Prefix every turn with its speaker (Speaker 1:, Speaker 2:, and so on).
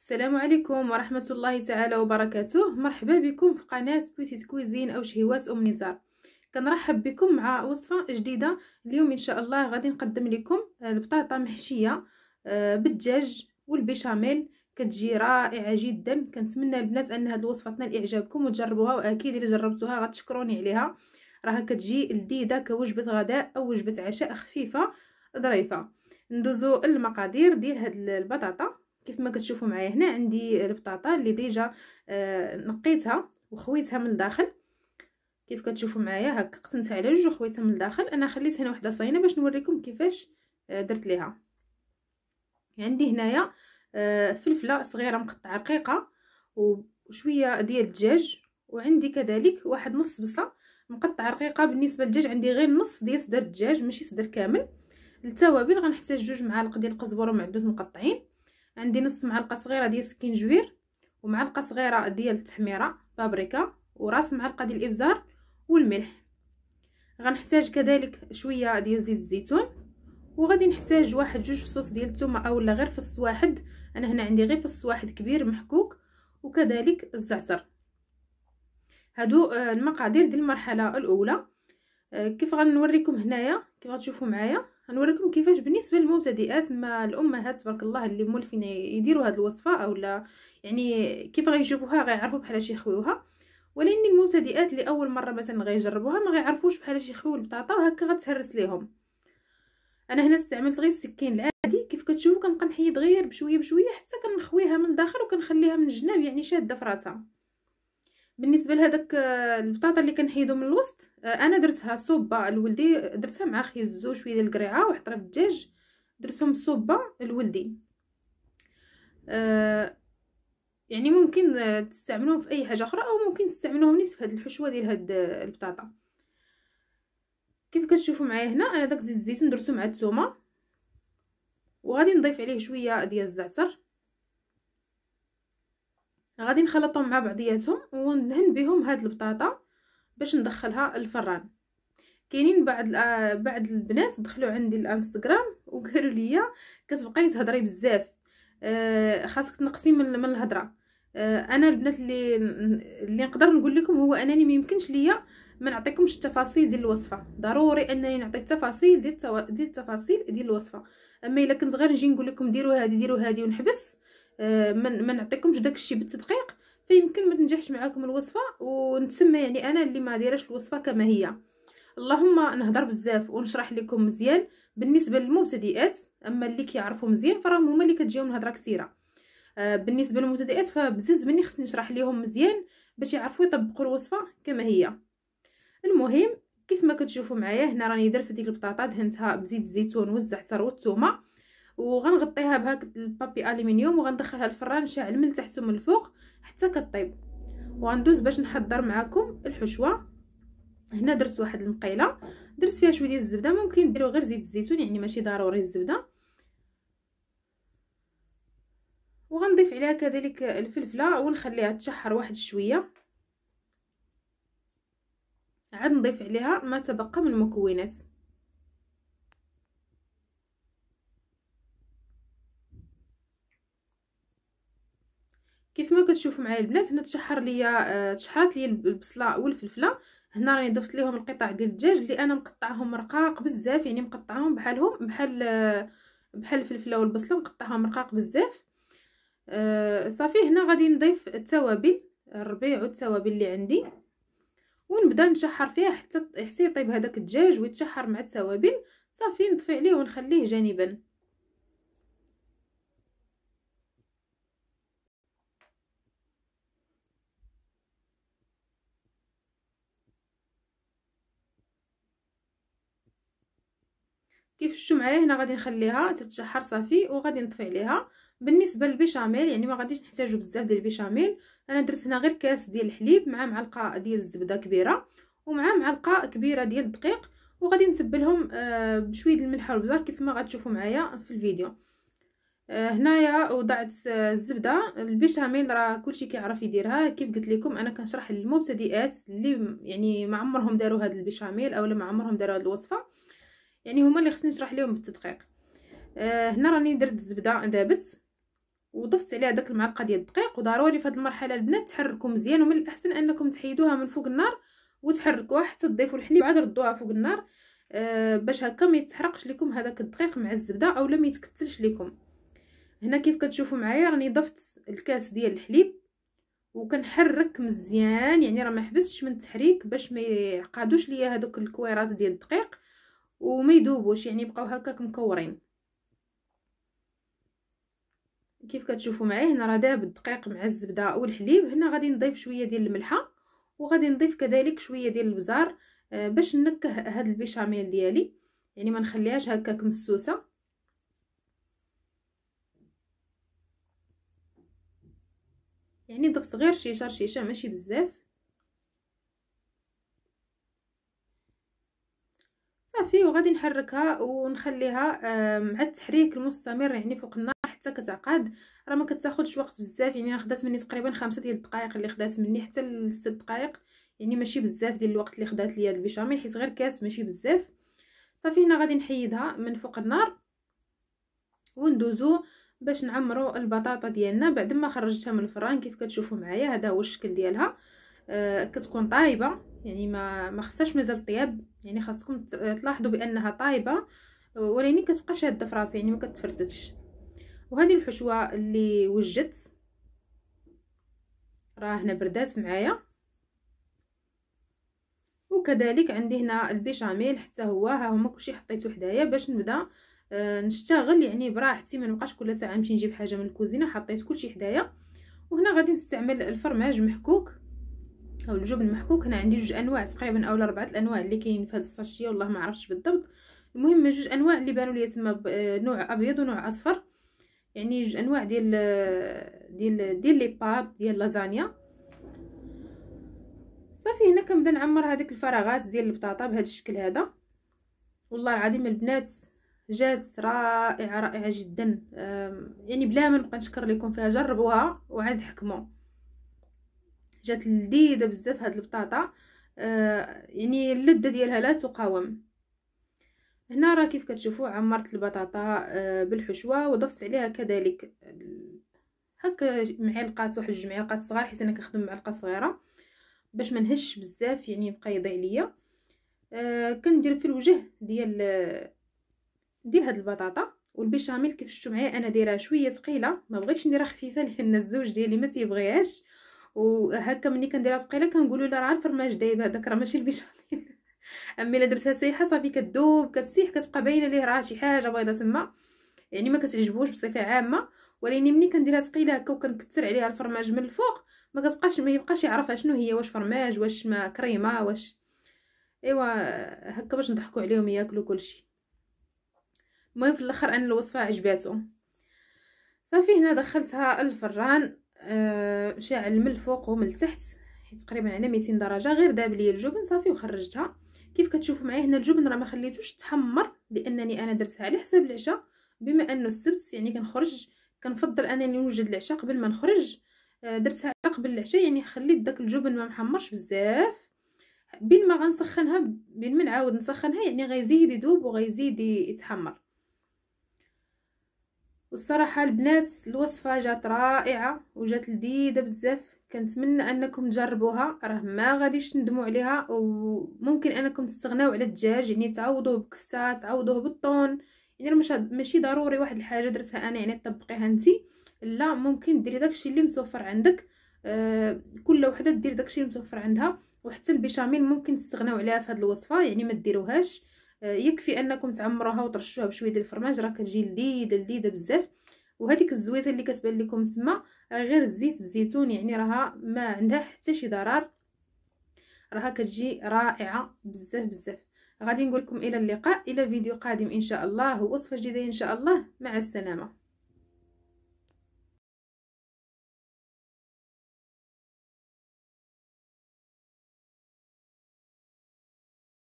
Speaker 1: السلام عليكم ورحمة الله تعالى وبركاته مرحبا بكم في قناة بوتيت كويزين أو شهوات أم نزار كنرحب بكم مع وصفة جديدة اليوم إن شاء الله غادي نقدم لكم البطاطا محشية آه، بالدجاج والبيشاميل كتجي رائعة جدا كنتمنى البنات أن هاد الوصفة تنال إعجابكم وتجربوها وأكيد إذا جربتوها غتشكروني عليها راها كتجي لذيذة كوجبة غداء أو وجبة عشاء خفيفة ظريفة ندوزو المقادير ديال هاد البطاطا كيف ما كتشوفوا معايا هنا عندي البطاطا اللي ديجا آه، نقيتها وخويتها من الداخل كيف كتشوفوا معايا هكا قسمتها على جوج وخويتها من الداخل انا خليت هنا وحده صينه باش نوريكم كيفاش آه، درت ليها عندي هنايا آه، فلفله صغيره مقطعه رقيقه وشويه ديال الدجاج وعندي كذلك واحد نص بصله مقطعه رقيقه بالنسبه للدجاج عندي غير نص ديال صدر الدجاج ماشي صدر كامل التوابل غنحتاج جوج معالق ديال القزبر ومعدود مقطعين عندي نص معلقه صغيره ديال سكينجبير ومعلقه صغيره ديال التحميره بابريكا وراس معلقه ديال الابزار والملح غنحتاج كذلك شويه ديال زيت الزيتون وغادي نحتاج واحد جوج فصوص ديال الثومه اولا غير فص واحد انا هنا عندي غير فص واحد كبير محكوك وكذلك الزعتر هادو آه، المقادير ديال المرحله الاولى آه، كيف غنوريكم هنايا كيف غتشوفوا معايا غنوريكم كيفاش بالنسبه للمبتدئات ما الامهات تبارك الله اللي مولفين يديروا هذه الوصفه اولا يعني كيف غيشوفوها غيعرفوا بحال شي خويوها ولكن المبتدئات اللي اول مره مثلا غيجربوها ما غيعرفوش بحال شي خويو البطاطا وهكا غتهرس ليهم انا هنا استعملت غير السكين العادي كيف كتشوفوا كنبقى نحيد غير بشويه بشويه حتى كنخويها من الداخل وكنخليها من الجناب يعني شاده فراسها بالنسبه لهذاك آه، البطاطا اللي كنحيدو من الوسط آه، انا درتها صوبه لولدي درتها مع خيزو شويه ديال القريعه واحد طرف الدجاج درتهم صوبه لولدي أه يعني ممكن آه، تستعملوهم في اي حاجه اخرى او ممكن تستعملوهم نيت في هاد الحشوه ديال هاد البطاطا كيف كتشوفوا معايا هنا انا داك زيت الزيتون درتو مع الثومه وغادي نضيف عليه شويه ديال الزعتر غادي نخلطهم مع بعضياتهم وندهن بهم هاد البطاطا باش ندخلها الفران كاينين بعض بعض البنات دخلوا عندي الانستغرام وقالوا لي كتبقاي تهضري بزاف خاصك تنقصي من, من الهضره انا البنات اللي اللي نقدر نقول لكم هو انني ما يمكنش ليا ما نعطيكمش التفاصيل ديال الوصفه ضروري انني نعطي التفاصيل ديال التفاصيل ديال الوصفه اما الا كنت غير نجي نقول لكم ديروا هذه ديروا هذه ونحبس آه، ما نعطيكمش داكشي بالتدقيق فيمكن ما تنجحش معاكم الوصفه ونتسمى يعني انا اللي ما دايرهش الوصفه كما هي اللهم نهضر بزاف ونشرح لكم مزيان بالنسبه للمبتدئات اما اللي كيعرفوا مزيان فراهم هما اللي كتجيهم الهضره كثيره آه، بالنسبه للمبتدئات فبزز مني خصني نشرح لهم مزيان باش يعرفوا يطبقوا الوصفه كما هي المهم كيف ما كتشوفوا معايا هنا راني درت هذيك البطاطا دهنتها بزيت الزيتون والزعتر الثومه وغنغطيها بهاك البابي الومنيوم وغندخلها الفران شاعل من تحت ومن الفوق حتى كطيب وغندوز باش نحضر معكم الحشوه هنا درت واحد المقيله درت فيها شويه ديال الزبده ممكن ديروا غير زيت الزيتون يعني ماشي ضروري الزبده وغنضيف عليها كذلك الفلفله ونخليها تشحر واحد شويه عاد نضيف عليها ما تبقى من المكونات كتشوفوا معايا البنات هنا تشحر ليا آه، تشحرات ليا البصله والفلفله هنا راني ضفت ليهم القطع ديال الدجاج اللي انا مقطعهم رقاق بزاف يعني مقطعهم بحالهم بحال آه، بحال الفلفله والبصله مقطعهم رقاق بزاف آه، صافي هنا غادي نضيف التوابل الربيع والتوابل اللي عندي ونبدا نشحر فيها حتى حتى يطيب هذاك الدجاج ويتشحر مع التوابل صافي نطفي عليه ونخليه جانبا كيف شفتوا معايا هنا غادي نخليها تتشحر صافي وغادي نطفي عليها بالنسبه للبيشاميل يعني ما غاديش نحتاجو بزاف ديال البيشاميل انا درت هنا غير كاس ديال الحليب مع معلقه ديال الزبده كبيره ومع معلقه كبيره ديال الدقيق وغادي نتبلهم آه، بشويه الملح والبزار كيف ما غتشوفوا معايا في الفيديو آه، هنايا وضعت الزبده البيشاميل راه كلشي كيعرف يديرها كيف قلت لكم انا كنشرح للمبتدئات اللي يعني ما عمرهم داروا هذا البيشاميل اولا ما عمرهم داروا هذه الوصفه يعني هما اللي خصني نشرح لهم بالتدقيق آه هنا راني درت الزبده آه، دابت وضفت عليها داك المعلقه ديال الدقيق وضروري في هذه المرحله البنات تحركوا مزيان ومن الاحسن انكم تحيدوها من فوق النار وتحركوها حتى تضيفوا الحليب عاد ردوها فوق النار آه باش هكا ما يتحرقش لكم هذاك الدقيق مع الزبده اولا لم يتكتلش لكم هنا كيف كتشوفوا معايا راني ضفت الكاس ديال الحليب وكنحرك مزيان يعني راه ما حبسش من التحريك باش ما يعقدوش ليا هذوك الكويرات ديال الدقيق وما يدوبوش يعني يبقاو هكاك مكورين كيف كتشوفوا معايا هنا راه داب الدقيق مع الزبده والحليب هنا غادي نضيف شويه ديال الملحه وغادي نضيف كذلك شويه ديال البزار آه، باش نكه هاد البيشاميل ديالي يعني ما نخليهاش هكاك مسوسه يعني ضفت غير شي شرشيشه ماشي بزاف وغادي نحركها ونخليها مع التحريك المستمر يعني فوق النار حتى كتعقد راه ما كتاخذش وقت بزاف يعني خدات مني تقريبا خمسة ديال الدقائق اللي خدات مني حتى لست دقائق يعني ماشي بزاف ديال الوقت اللي خدات ليا البيشاميل حيت غير كاس ماشي بزاف صافي هنا غادي نحيدها من فوق النار وندوزو باش نعمرو البطاطا ديالنا بعد ما خرجتها من الفران كيف كتشوفوا معايا هذا هو الشكل ديالها آه كتكون طايبه يعني ما ما خصهاش مازال طياب يعني خاصكم تلاحظوا بانها طايبه ولكن كتبقى شاده في راسي يعني ما كتفرستش وهذه الحشوه اللي وجدت راه هنا بردات معايا وكذلك عندي هنا البيشاميل حتى هو ها هما كلشي حطيته حدايا باش نبدا آه نشتغل يعني براحتي ما نبقاش كل ساعه نمشي نجيب حاجه من الكوزينه حطيت كلشي حدايا وهنا غادي نستعمل الفرماج محكوك او الجبن المحكوك هنا عندي جوج انواع تقريبا اولا اربعه الانواع اللي كاين في هذا الساشيه والله ما عرفتش بالضبط المهم جوج انواع اللي بانوا لي تما آه، نوع ابيض ونوع اصفر يعني جوج انواع ديال آه، ديال ديال لي باب ديال لازانيا صافي هنا كنبدا نعمر هذيك الفراغات ديال البطاطا بهذا الشكل هذا والله العظيم البنات جات رائعه رائعه جدا يعني بلا ما نبقى نشكر لكم فيها جربوها وعاد حكموا جات لذيذه بزاف هاد البطاطا آه يعني اللذه ديالها لا تقاوم هنا راه كيف كتشوفوا عمرت البطاطا آه بالحشوه وضفت عليها كذلك هكا معلقات واحد جوج معلقات صغار حيت انا كنخدم معلقه صغيره باش ما نهش بزاف يعني يبقى يضيع ليا آه كندير في الوجه ديال ديال هاد البطاطا والبيشاميل كيف شفتوا معايا انا دايره شويه ثقيله ما بغيتش نديرها خفيفه لان الزوج ديالي ما تيبغيهاش وهكا ملي كنديرها ثقيله كنقولوا لا راه الفرماج دايب هذاك راه ماشي البيشاميل اما الا درتها سايحه صافي كتذوب كتسيح كتبقى باينه ليه راه شي حاجه بيضاء تما يعني ما كتعجبوش بصفه عامه ولكن ملي كنديرها ثقيله هكا وكنكثر عليها الفرماج من الفوق ما كتبقاش ما يبقاش يعرف شنو هي واش فرماج واش ما كريمه واش ايوا هكا باش نضحكوا عليهم ياكلوا كلشي المهم في الاخر ان الوصفه عجباتهم صافي هنا دخلتها الفران آه، شاعل من الفوق ومن التحت تقريبا على 200 درجه غير داب لي الجبن صافي وخرجتها كيف كتشوفوا معايا هنا الجبن راه ما خليتوش تحمر لانني انا درتها على حساب العشاء بما انه السبت يعني كنخرج كنفضل انني نوجد العشاء قبل ما نخرج آه، درتها قبل العشاء يعني خليت داك الجبن ما محمرش بزاف بين ما غنسخنها بين ما نعاود نسخنها يعني غيزيد يذوب وغيزيد يتحمر والصراحه البنات الوصفه جات رائعه وجات لذيذه بزاف كنتمنى انكم تجربوها راه ما غاديش ندموا عليها وممكن انكم تستغناو على الدجاج يعني تعوضوه بكفته تعوضوه بالطون يعني مش ماشي ضروري واحد الحاجه درتها انا يعني تطبقيها نتي لا ممكن ديري داكشي اللي متوفر عندك آه كل وحده دير داكشي اللي متوفر عندها وحتى البيشاميل ممكن تستغناو عليها في هذه الوصفه يعني ما ديروهاش آه، يكفي انكم تعمروها وترشوها بشويه ديال الفرماج راه كتجي لذيذه لذيذه بزاف وهذيك الزويته اللي كتبان لكم تما راه غير زيت الزيتون يعني راها ما عندها حتى شي ضرر راها كتجي رائعه بزاف بزاف غادي نقول لكم الى اللقاء الى فيديو قادم ان شاء الله وصفه جديده ان شاء الله مع السلامه